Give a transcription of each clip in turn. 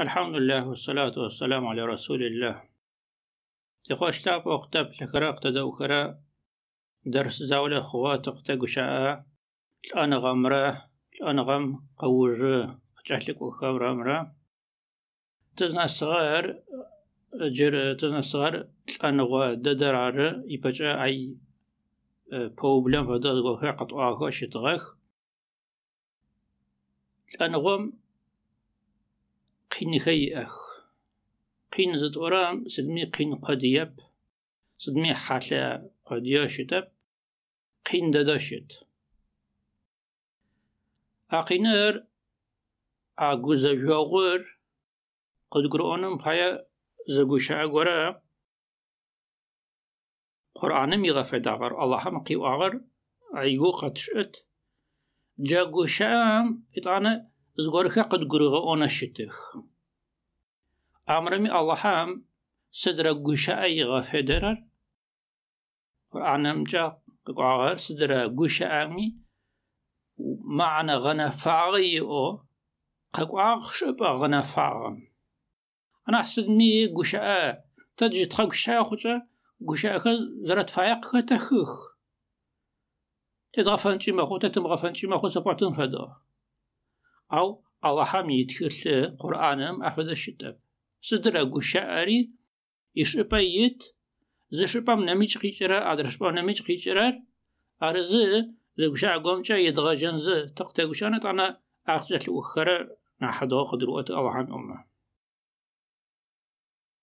الحمد لله والصلاة والسلام على رسول الله تخوش تخوشتاب وقتب لخراق تدوخرا درس زاولة خوات خواتق قشاء الآن غمرة الآن غم قوج قتح لك وخبر أمرا تزنا الصغار جر تزنا الصغار الآن غا ددر عر يبجع أي بوبلم فدد غوخي قطعه شتغخ الآن غم قين خي أخ قين زد أرام سدمي قين قد يب سدمي حالة قد ياشتب قين دداشت أقينر أقو جوغر قد قرآنم بحيا زجوشا أجورا قرآن ميغفد أغر الله مقيو أغر عيقو قد شئت جاقو جاقوشا إطعنا زغورخا قد قرغ أنا شتخ أمرمي اللهم صدر قوشا أي غفدرر عنمجا قعغر صدر قوشا أمي معنى غنا فاغي أو قعغ شبا غنا فاغم أنا أحسدني قوشا تجي تخاق شاخوشا قوشا زرت فايق تخوخ تدغفنشي مخو تتمغفنشي مخو سبعتن فدور ау Аллахам етхірлі Құраным әфіді шітіп. Сыдыра гүші әрі, ешіпа ет, зішіпам нәміч қичірар, адырышпам нәміч арызы зігүші әгөмча едіға жынзы тұқта гүшіні тана әқзәтлі ұққары нәхадуға қыдыру Аллахам ұлма.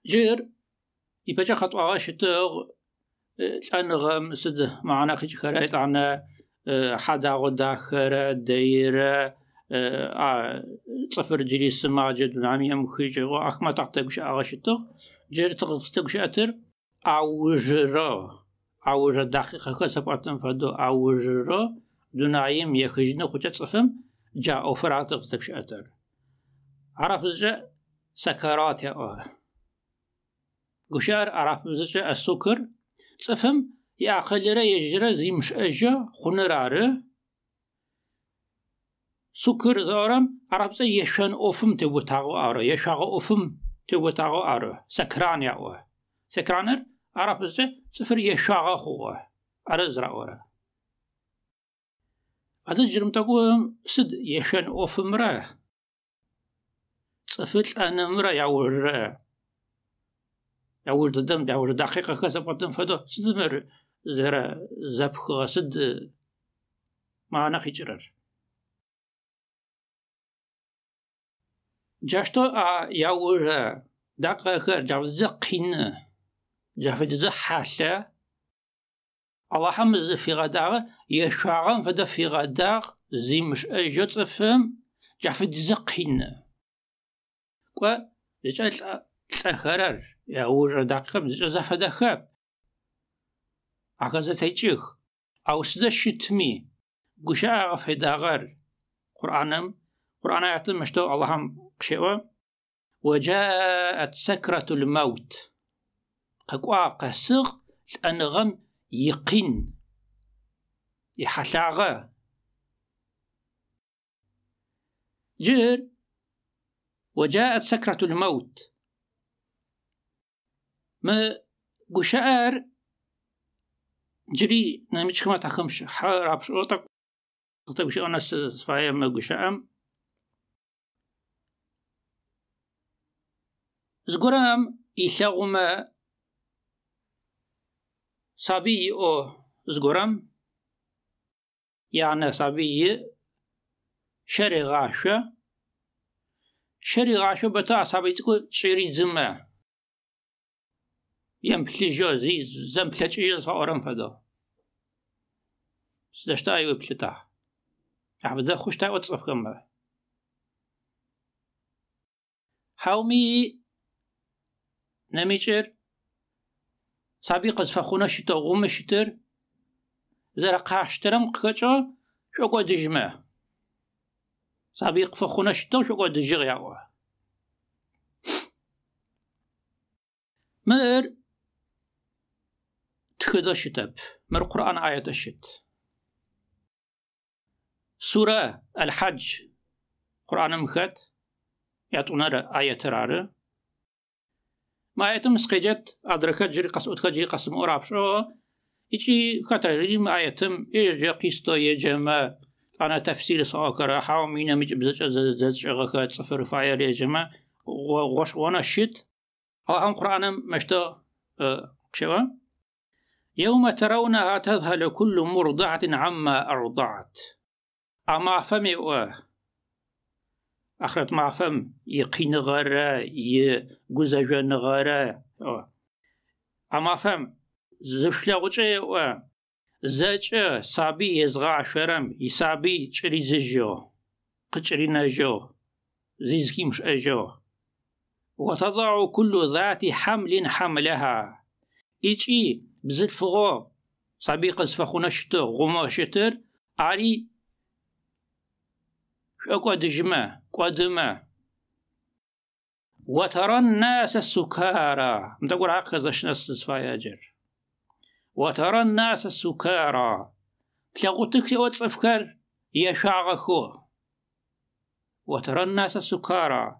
Жыр, ипәчі қатуаға шітіғ, сәніғым сіді мағана қичқарай тана хадағы дахыры, дейірі, صفر جلي السما جد نعمي أم خيج أخ ما تعطيكش أغشتغ جير تغستكش أتر أوجرا أوجر دقيقة كسب أتم فدو أوجرا دونايم يخجنا خوتا تصفم جا أوفر عطيكش أتر عرف زج سكرات يا أه قشار عرف زج السكر تصفم يعقل را يجرى زي مش أجا خنرارة ስኩር ዘወረም ዓራብፀ የሸንኦፍም ትውታቑ ኣሮ የሻቕኦፍም ትውታቑ ኣሮ ሰክራን ያቑ ሰክራነር ዓራብፀ ፅፍር የሻቐኽዎ ኣረ ዝራወረ ኣዚ ጅርምጠቑ ስድ የሸንኦፍምረ ፅፍር ጠንምረ ያውረ ያውርድ ደም ያውር ዳቂቀ ከሰቆትን ፈዶ ስድምር ዘረ ዘብክኸ ስድ ማነኽ ይጭረር جاشتو ا آه، ياور داقا غير جاوز قين جافد حاشا الله مز في غدار يشاغن فدا في غدار زي مش اجت فهم جافد زقين كوا لجال تخرر يا ور داقب زفدا خب اكازا تيجيخ او سد شتمي قشا غفدا داغر قرانم قرآن يعتمد مشتو اللهم وجاءت سكرة الموت قاقوا قسغ لأنغم يقين يحلاغا جر وجاءت سكرة الموت ما قشعر جري نمشخمة خمش حرابش أوتك قطب شئ أنا سفايا ما قشعم Zgoram ishaguma sabi o zgoram yani sabi şeri gaşa şeri gaşa bata sabi tsku çiri zima yem plijo zi zem plijo sa oram pado sda shtay u plita ahbda khushtay u tsafkama haumi نميشر سابقة فخونا شتا غوم شتر زرا قاشترم قكتشا شو قد جمع سابق فخونا شتا شو قد جغيا مر تخدا شتب مر قرآن آيات الشت سورة الحج قرآن مخت يعطونا آية رارة ما يتم سقجت أدركة جري قص أدركة قسم أوراب شو إيشي خطر اللي ما يتم إيش جا قيستو يجمع أنا تفسير صاكر حاو مينا ميج بزج أزج أغاكا تصفر فاير يجمع وغش وانا شيت أو هم قرآن مشتا أه، كشوا يوم ترونها تذهل كل مرضعة عما أرضعت أما فمي أه أخرت معفم يقين غارة يجوزا جان غارة أما فم زفلا وشي و زاج صابي يزغى عشرم يصابي تشري زجو قتشري نجو زيزكي مش أجو وتضع كل ذات حمل حملها إيشي بزل فغو صابي قزفخونا شتو غمار أري quoi دجمة quoi وترى الناس السكارى متقول عقز شنس فياجر وترى الناس السكارى تلاقو تلاقوتك وتفكر يا شاغخو وترى الناس السكارى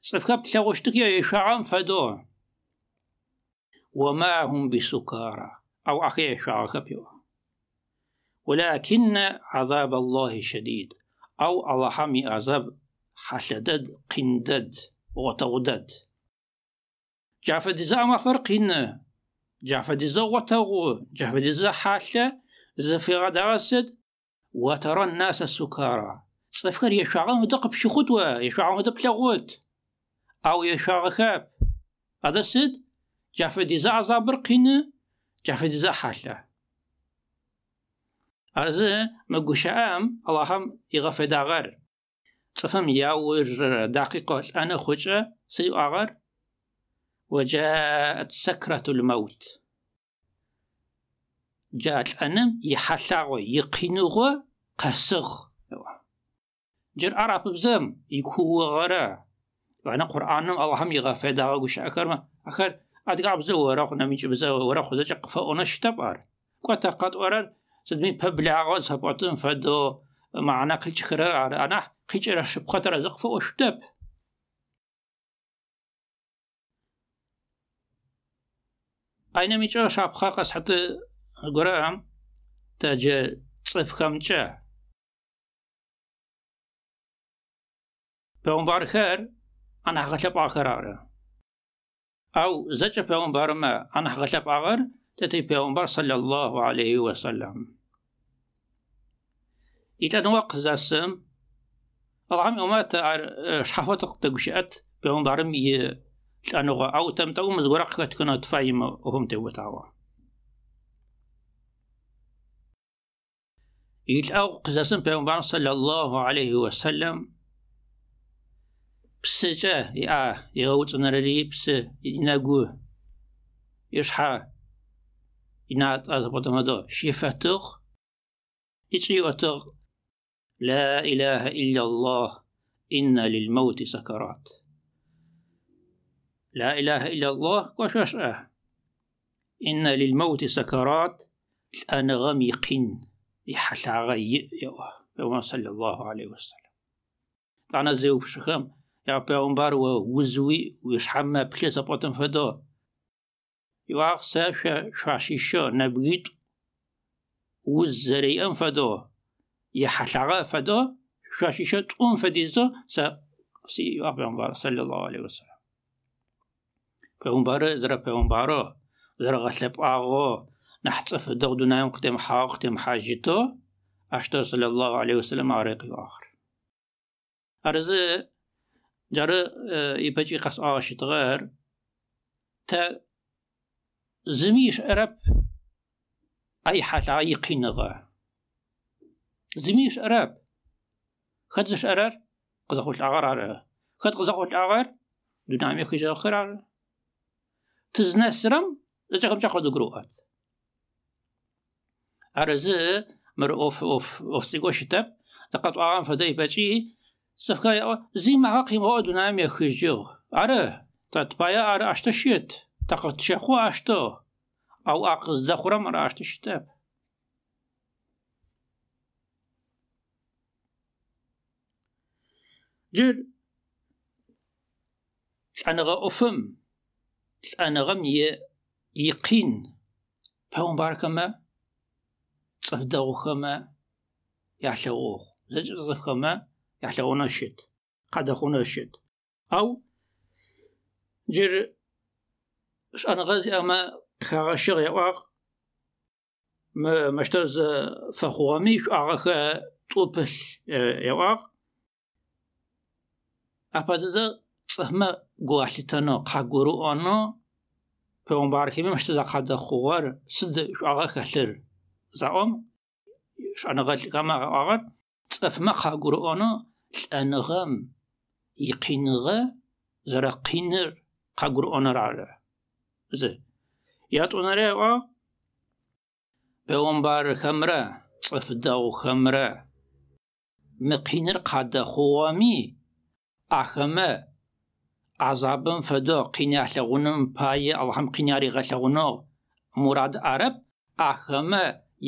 صفكا شتك يا شاغم فدو وما هم بسكارى أو أخي شاغخ ولكن عذاب الله شديد أو الله مي عذاب حشدد قندد وتغدد جافة ديزا ما فرقين جافة ديزا وتغو جافة ديزا حاشة زفي غد أسد وترى الناس السكارى صفر يشعرون دقب بشخطوة يشعر دقب بشغوت أو يشعر خاب هذا سد جافة ديزا عذاب رقين جافة ديزا حاشة арзы мэгушаӏэм Аллахьэм игъэфедагъэр. Цӏыфым яур дакъикъо лӏэнэ хъукӏэ сиӏуагъэр وجاءت سكرة الموت جاء الأنم يحلغو يقينغو قسغ جر أراب بزم يكوغرا وأنا قرآن اللهم يغفر داغوش أكر ما أكر أدقى بزو وراخ نميج بزو وراخ زجق فأنا شتبار قد ورر садми пэблагъэ зэпӏотӏын фэдэу мана къикӏхэрэр ары анахь къикӏэрэ шыпхъэтэрэ зыкъфэ ӏофтэп. Айнэмикӏэ шапхъа къэсхьэтӏы горэӏэм тэджэ цӏыфхэмкӏэ пэумбархэр анахь гъэлъэпӏагъхэр ары. Ау зэкӏэ пэумбарымэ анахь гъэлъэпӏагъэр تتي Peygamber sallallahu aleyhi ve sellem. İtla nuva kızasım, Allah'ım ama şahvatık da güşet, Peygamber'im iyi لأنه أو تم تقوم زورق تكون تفايم وهم تبو تعوى يتلاو قزاسن بيغمبر صلى الله عليه وسلم بسجا يا يغوت نرلي بس يناقوه يشحى إنعت أتبطمدو شيفاتور إتريواتور لا إله إلا الله إن للموت سكرات لا إله إلا الله وششأه إن للموت سكرات أنا الأنغمق يحشعغي يوم صلى الله عليه وسلم طعنا زيو في شخام يا بيغمبر ووزوي ويشحمى بكيسة بوتن فدور ساشا شاشيشا نبغيت وزري أنفدو يحلغا فدو شاشيشا تقوم فديزو سا سي يوعق صلى الله عليه وسلم پیغمبر زرا پیغمبر زرا غسلب آغو نحصف دغ دنايم قدم حاق قدم حاجتو أشتو صلى الله عليه وسلم عريق آخر أرز جرى آه، يبجي قص آشت غير تا زميش أرب أي أي يقينغا زميش أرب خدش أرر قد أخوش العغار أرر خد قد أخوش العغار دون عمي خيش أخير على تزنا سرم زجاكم تاخد قروات أرزي مر أوف أوف أوف سيقو شتاب لقد أغام فداي باتي سفكاي زي ما هاقي مهو دون عمي خيش جو أرر تتبايا أرر أشتشيت تقد شخو أشتو أو أقز دخورا دخرة مراشت شتاب جر أنغا أفهم مي يقين بهم باركما تصفدغوخما يحلووخ زج تصفخما يحلونا الشت قد أخونا الشت أو جر اش انا غازي اما اه، يا يوار ما مشتاز فخورامي اغاخ طوبل يوار ابادزا صهما غوالتانو قاغورو اونو پیغمبر ما مشتزا قد خوار سد اغا خلر زعم شانا غل كما اغا تصف ما خاغور انا لانغم يقينغ زرا قينر قاغور انا على እዚ ያጡ ንሪኦ ብወንባር ከምረ ጽፍዳው ከምረ ምኪንር ካደ ኽዎሚ ኣኸመ ኣዛብን ፈዶ ኪን ያለውንም ፓየ ኣብሃም ኪን ያሪኸለውኖ ሙራድ ኣረብ ኣኸመ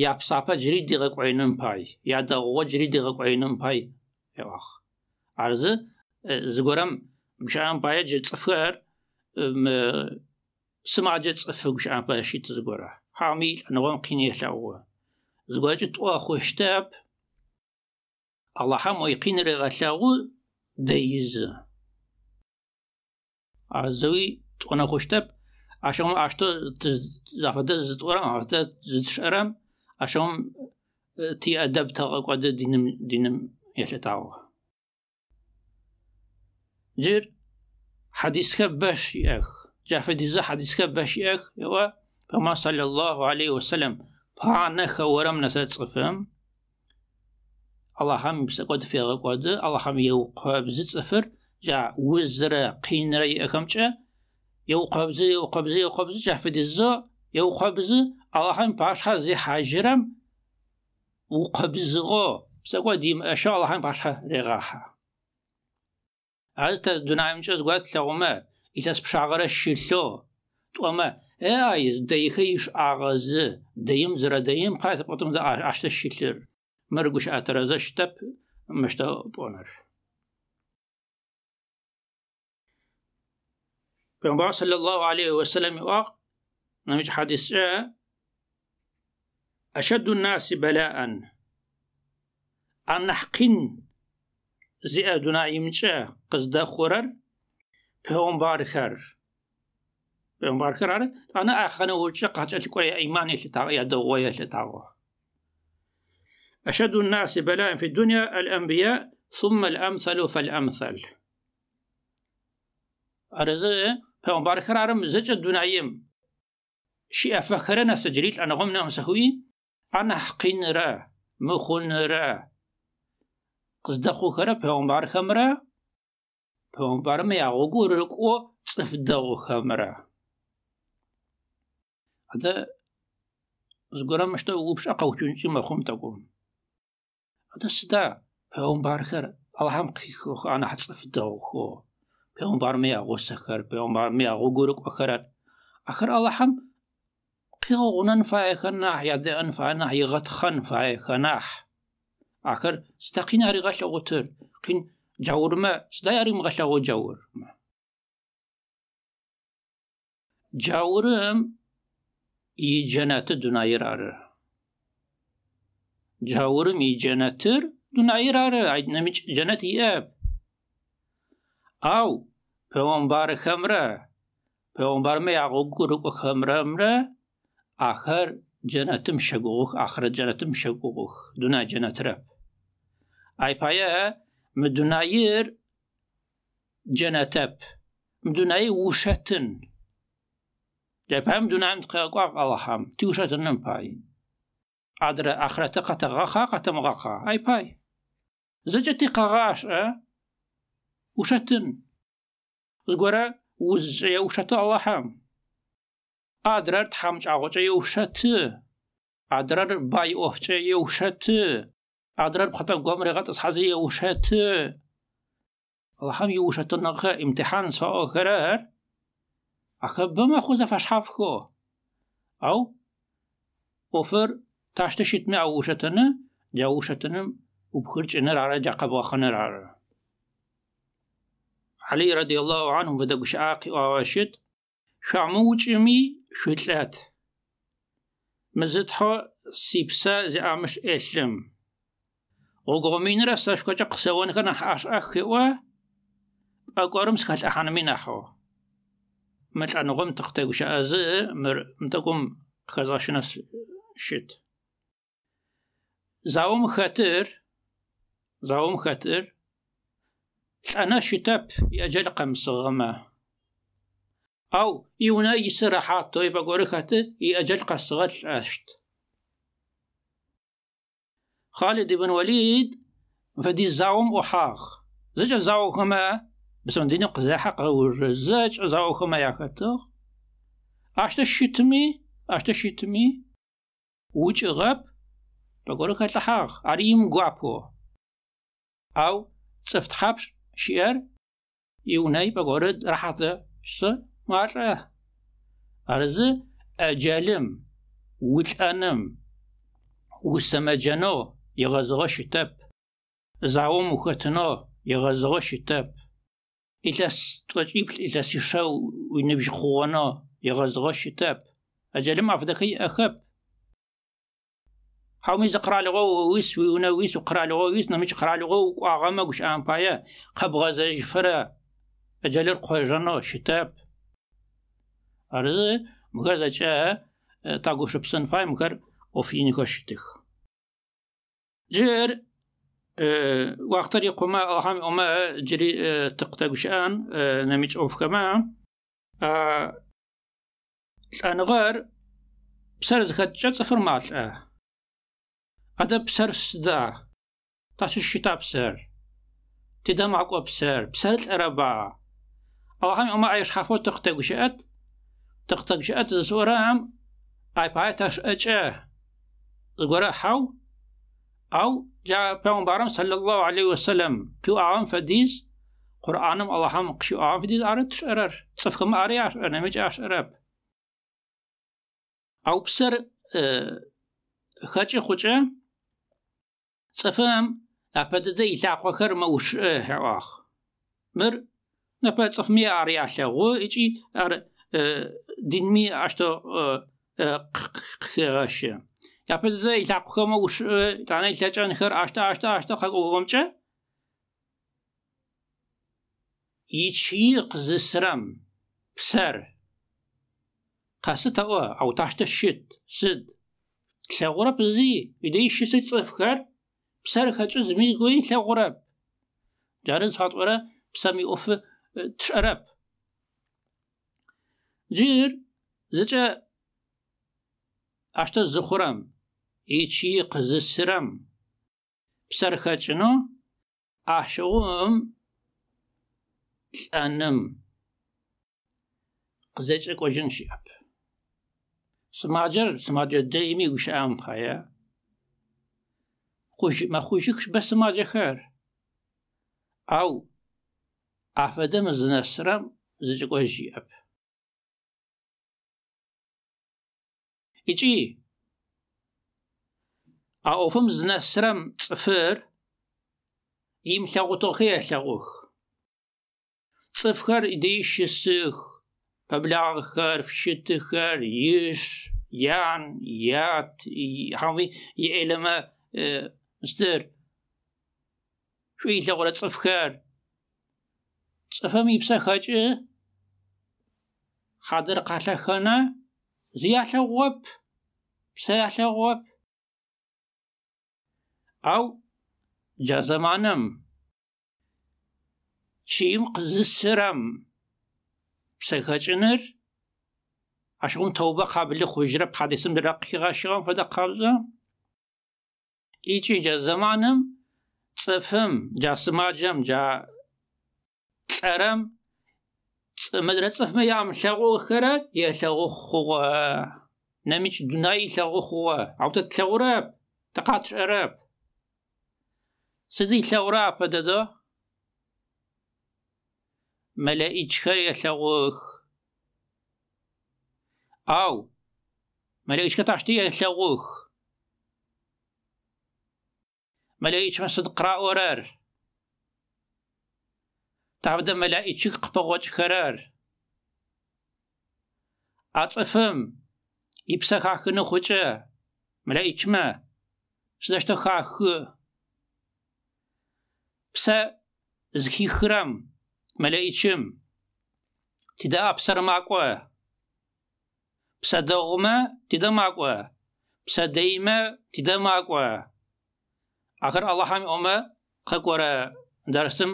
ያብሳፐ ጅሪ ዲቐ ቈይኑም ፓይ ያደቕዎ ጅሪ ዲቐ ቈይኑም ፓይ ይዋኽ ኣርዚ ዝጐረም ብሻያም ፓየ ጅ سمعجت صفق شعن باشي تزقورا حاميل نغون قيني لغوا زقواج توا خوشتاب الله حام ويقين رغا لغوا دايز عزوي توانا خوشتاب عشان عشتو تزافتا زتورام عفتا زتشارام عشان تي أدب تغاقواد دينم دينم يلتاوا جير حديثك باش يأخ جافدیزە حەدیسکە بەشیەک يوا إيوه. فما صلى الله عليه وسلم پانەخە وەرەم نەسەر چفم ئەله هەم بسەکۆت فێغەکۆدە ئەله هەم یە قەبزی چفر جا وزرە قینەی ئەەکەم چە یو قەبزی و قەبزی و قەبزی جافدیزە یو قەبزی ئەله هەم پاشخە زی حاجرم و قەبزغۆ بسەکۆ دیم ئەشە ئەله هەم پاشخە ڕێغاها ئەتە دونایم چێت گوات لەومە илъэс пшагъэрэ щылъо тӏомэ ай дэихэ ишӏагъэзы дэим зэрэдэим къай потом ащтэ щылъыр мыр гушыӏэтырэзэ щытэп мыщтэ пӏонэр Peygamber sallallahu aleyhi ve sellem yuaq namiç hadisçe Eşeddun nasi belaen an nahqin zi'e dunayimçe qızda xurar پیامبر خر پیامبر خر آره تانا اخانه و چه قاچت کوی ایمانش تا یا دوغویش تا أشد الناس بلاء في الدنيا الأنبياء ثم الأمثل فالأمثل أرزا پیامبر خر آرم زج الدنيايم شي أفكرنا سجريت أنا غمنا مسخوي آن حقین را مخون را قصد خوکر پیامبر خمره помбарме агогурко цфдохамра ата згорам што упша каучунчи махум таком ата сда помбархар алхам кихо ана хацфдохо помбарме агосахар помбарме агогурко харат ахар алхам кихо унан фаехана яде ан фаана хигат хан фаеханах ахар стакин аригаш огутур кин ჯაურმა შედაი არი მაგალაო ჯაურმა ჯაურმ ი ჯანათ დუნაირარ ჯაურმ ი ჯანათ დუნაირარ აი ნემი ჯანათ იებ აუ პეომბარ ხამრა პეომბარ მე აღო გურუ ხამრამრა ახარ ჯანათიმ შეგუხ ახრა ჯანათიმ შეგუხ დუნა ჯანათრა აი ფაია Mdunair cənətəb. Mdunair uşətən. Dəpəm dunam tqaqaq Allaham. Ti uşətəndən pay. Adrə axirətə qataqaqa qatamaqaqa. Ay pay. Zəcəti qaqaş, ə? E? Uşətən. Zgora uzcəyə uşətə Allaham. Adrər txamç ağocəyə uşəti. Adrər bay ofçəyə uşəti. أدرار بخطأ قمري غطس حزي وشات وحمي وشات النقاء امتحان سواء خرار أخب ما خوزة فشحافكو أو وفر تاشتشت مع وشتنا جا وشتنا وبخرج إنر على جاقب وخنر على علي رضي الله عنه بدأ بشعاقي وعواشت شعموج إمي شتلات مزدحو سيبسا زي أمش إسلم وقومين رساش كوشا قسوان كان حاش أخي وا أقارم سكال أحان من أحو مثل أن غم تختي وشا أزي مر متقوم خزاشنا شت زاوم خاتر زاوم خاتر أنا شتاب يجل قمص غما أو يونا يسرحات طيب أقول خاتر يجل قصغت أشت خالد بن وليد فدي زاوم أحاخ زج زاوهما بس من دينك ذا حق زج زاوهما يا خطوخ أشتا شتمي أشتا شتمي وش غب لك هتلحاخ عريم غابو أو حبش شئر يوني لك راحت ش مرة أرز أجلم وتأنم وسمجنو يغزغ شتاب زعوم وختنا يغزغ شتاب إلا تجيب إلا سيشاو وينبش خوانا يغزغ شتاب أجل ما فدكي أخاب حومي زقرا لغو ويس ويونا ويس وقرا لغو ويس نميش قرا لغو وأغاما وش آنبايا قب غزاج فرا أجل القوجانا شتاب أرزي مغازا جاء تاقوش بسنفاي مغر وفيني كوشتخ جير آه، وقت واخترق قما أهم أما جري أه تقتقشان أه أوف كما آه، أنا غير بسر زخجة صفر مال أه هذا بسر سدا تاش شتا بسر تدا معقو بسر بسر الاربع أهم أما عيش خافو تقتقشات تقتقشات زورام أي بايتاش اه زغورا حو او جا پیغمبرم صلی الله علیه و سلم تو اعام فدیز قرآنم الله هم قشی اعام فدیز آره تش ارر صفقه ما آره یار ارنمج اش ارب او بسر خچه خوچه صفهم اپده ده ایلا قوخر ما مر نپا صف می آره یار لغو ایچی ار دین می اشتا قخ قخ قخ قخ قخ قخ قخ قخ قخ قخ قخ Yapıldı ilapkama uş e, tane ilaçan her aşta aşta aşta kalkıvamca. İçiyi kızısıram. Pısar. Kası ta o. Au taşta şüt. Sıd. Tlağurap zi. İde işi sı tıfkar. Pısar kaçı zmiz goyin tlağurap. Jarın satvara pısami ufı e, tşarap. Jir. Zıca. Aşta zıxuram. Zıxuram. ایچی قزه سرم بسرخه چنون آشغم کنم قزه سماجر، سماجر دیمی گوش آم هم خواهی ما خوشی خوش به سماجر او افادم زنه سرم قزه چه ایچی ኣኦፎም ዝነስረም ፅፍር ይምለቑቶኺ የለቑኽ ጽፍኸር ድይሽስኽ በብላቕኸር ፍሽትኸር ይሽ ያን ያት ሓዊ የኤለመ ምስድር شوي لغرة صفخار صفمي بسخج حاضر قاتلخنا زياح وب بسياح وب او جازمانم чиим къызысырам псэхэкӏыныр ашгъум тауба къабылы хъужрэ пхъэдесым дара къыхигъэщыгъэм хуэдэ къабзэ икӏи джа зэманым цӏыфым джа сымаджэм джа лӏэрэм мэдрэ цӏыфмэ ямылъэгъугъэхэрэ елъэгъу хъугъэ. Нэмыкӏ Дунай илъэгъу хъугъэ. Аутэ тлъэгъурэп, тыкъатшӏэрэп. Сыди лъэгъура апэ дэдэ? Мэлэичхэр елъэгъух. Ау, мэлэичхэ ташты елъэгъух. Мэлэичмэ сыд кра орэр. Табдэ мэлэичик кпэгъочхэрэр. Ацэфэм, ипсэ хахыны хучэ. Мэлэичмэ, сыдэшты хахы. Мэлэичмэ, сыдэшты хахы. псэзхихырэм мэлэичым пса апсэрымакӏо. тида тыдэ пса Псэдэимэ тида макӏо. Ахыр Аллахам омэ дарсым дэрсым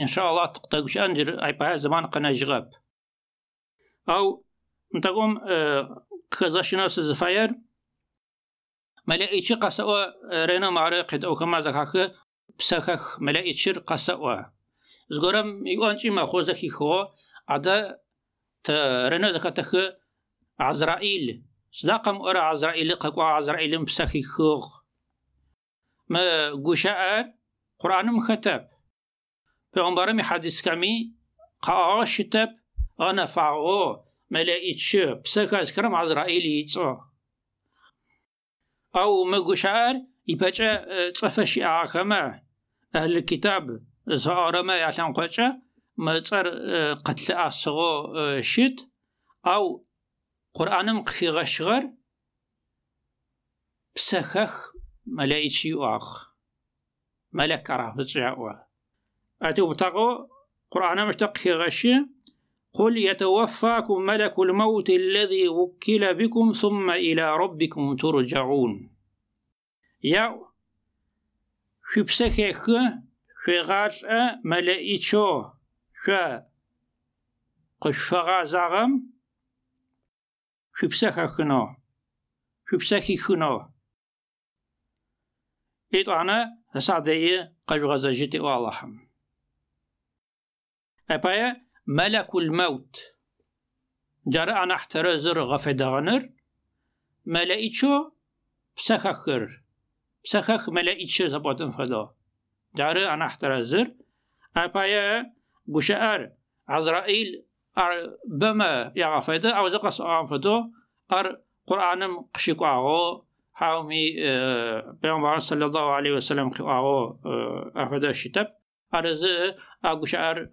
иншалла тыктэгущан жыр айпая заман қана жыгъэп. Ау мтэгъум хызэщынэсыз э, фаер мэлэичы къэсэӏо рэнэ мары къедэӏухэмэ зэхахы псахах мэлэичир къэсэӏуа. Зыгорэм иӏуанкӏи мэхъозэ хихыгъо адэ тэрынэ зэхэтэхы Азраил. Сыда къэмыӏорэ Азраилы къэкӏуа Азраилым псэ хихыгъ. Мы гушыӏэр Къурӏаным хэтэп. Пыгъэмбарэм и хьадисками къэӏэгъэ щытэп гъэнэфагъо мэлэичы псэ хэзхэрэм Азраил ицӏо. Ау мы гушыӏэр ипэкӏэ цӏэфэ щиӏагъэхэмэ Ахлы китаб зыӏорэмэ ялъэнкъуэкӏэ мы цӏэр къытлъыӏэсыгъо щыт, ау Къурӏаным къыхигъэщыгъэр псэхэх мэлэич иӏуагъ. Мэлэк арахь зыкӏаӏуа. Атыубтакъо Къурӏаным щтэ къыхигъэщы قل يتوفاكم ملك الموت الذي وكل بكم ثم إلى ربكم ترجعون яв шипсэхэхэ шъуегъалӏэ мэлъэичъо шъо къышъогъазагъэм шъупсэхэхынэу шъупсэхихынэу итӏанэ садэи къэжъугъэзэжьы тиӏо Аллахьэм. Апае мэлакул мэут джары анахьтэрэ зыр гъэфедэгъэныр мэлэичо псэхэхэр psahahmele içi zabotin fado. Darı anahtar hazır. Apaya guşaar Azrail ar bama yağafaydı avza qas ağafaydı ar Kur'an'ım qışık ağı havmi Peygamber sallallahu aleyhi ve sellem ağı afaydı şitap arızı aguşaar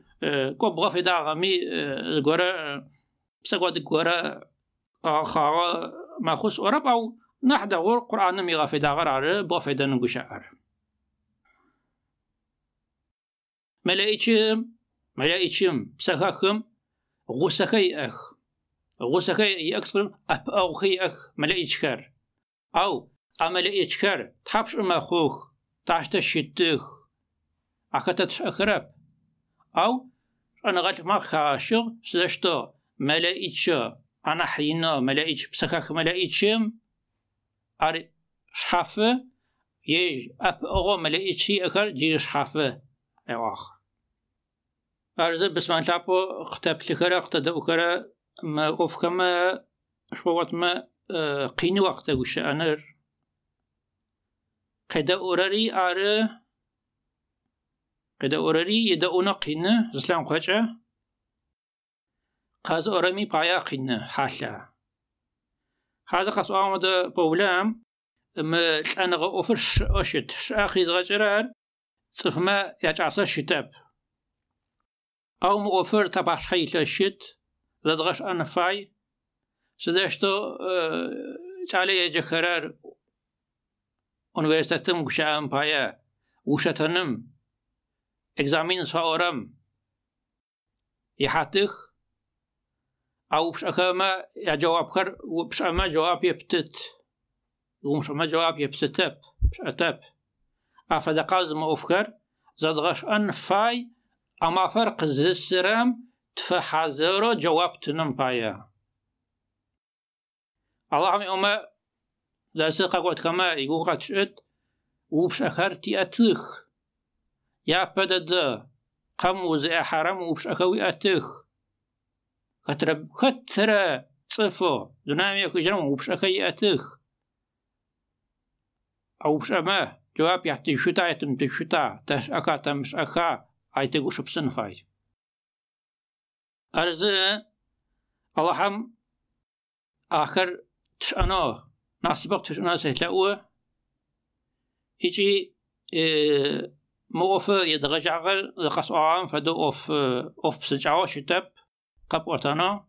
kop gafida ağami göre psa godik göre qağa makhus orab ağı نحدا غور قرآن مي غافدا غرار نقوش عر ملائكم ملائكم بسخاكم غسخي أخ غسخي يأكسر أب أو أخ ملائكشكر أو أملائكشكر تحبش أما خوخ تحشت شتخ أخطتش أخرب أو أنا غالك ما خاشغ سلشتو ملائكة أنا حينا ملائكة بسخاك ملائكم ar شحفة يج أب أغم لإيشي أكر جي شحفة أو آخر أرز بسمان تابو ختاب لكرا اختدا وكرا ما أوفكما شبوات ما قيني وقتا وش أنر قدا أوراري أر قدا أوراري يدا أونا قينة زلان قجع قاز أورامي بايا قينة حالا هذا خاص آمد بولام ما أنا غوفرش أشت شاخي غجران تفما يجعص الشتاب أو مغفر تبع حيث الشت لدغش أنا فاي سدشتو آه، تعالي جخرار üniversitetim guşağım paya, uşatanım, egzamin saoram, yahatık, او اكما يا جواب خر اما جواب يبتت اما جواب يبتتب بشأتب افدا قازم زاد غش ان فاي اما فرق زسرام تفحزرو جواب تنم بايا الله عمي اما داسي قاقوات كما يقول قاتشت اخر تي اتلخ يا بدد قم وزي حرم اخوي اتخ خەترە خەترە چفۆ دونامی کوژرم و پشەکەی ئەتخ ئەو پشەمە جواب یاتی شوتایتم تشتا تەش ئەکا تەمش ئەخا ئایتە گوش بسن خای ئەرزە ئەڵە هەم ئاخر تشەنەوە ناسبق تشناسەلەوە هیچی موفە یدغەجاغل لە قەسعام فەدە ئۆف ئۆف سجاوە شتەب قب أتنا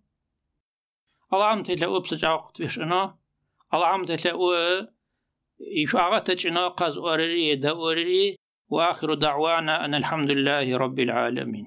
العم تلا أب سجاق تبشنا العم تلا أو يشعر تجنا قز أوري دا أوري وآخر دعوانا أن الحمد لله رب العالمين